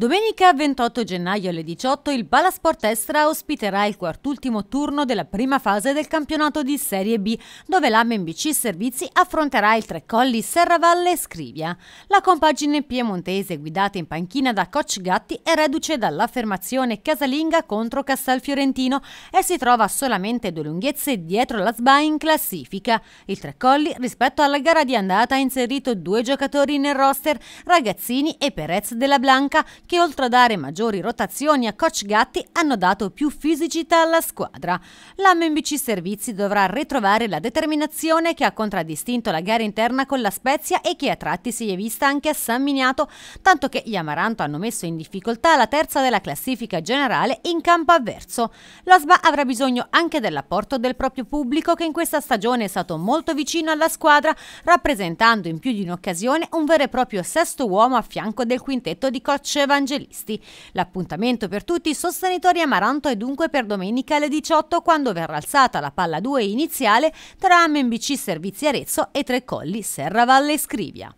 Domenica 28 gennaio alle 18 il Palasport Estra ospiterà il quart'ultimo turno della prima fase del campionato di Serie B, dove l'AMA MBC Servizi affronterà il Tre Colli Serravalle e Scrivia. La compagine piemontese guidata in panchina da Coach Gatti è reduce dall'affermazione casalinga contro Castelfiorentino e si trova solamente due lunghezze dietro la SBA in classifica. Il Tre Colli rispetto alla gara di andata ha inserito due giocatori nel roster, Ragazzini e Perez della Blanca, che oltre a dare maggiori rotazioni a Coach Gatti hanno dato più fisicità alla squadra. La MBC Servizi dovrà ritrovare la determinazione che ha contraddistinto la gara interna con la Spezia e che a tratti si è vista anche a San Miniato, tanto che gli Amaranto hanno messo in difficoltà la terza della classifica generale in campo avverso. L'Osba avrà bisogno anche dell'apporto del proprio pubblico che in questa stagione è stato molto vicino alla squadra, rappresentando in più di un'occasione un vero e proprio sesto uomo a fianco del quintetto di coach evangelisti. L'appuntamento per tutti i sostenitori Amaranto è dunque per domenica alle 18 quando verrà alzata la palla 2 iniziale tra MBC Servizi Arezzo e Tre Colli Serra Valle Scrivia.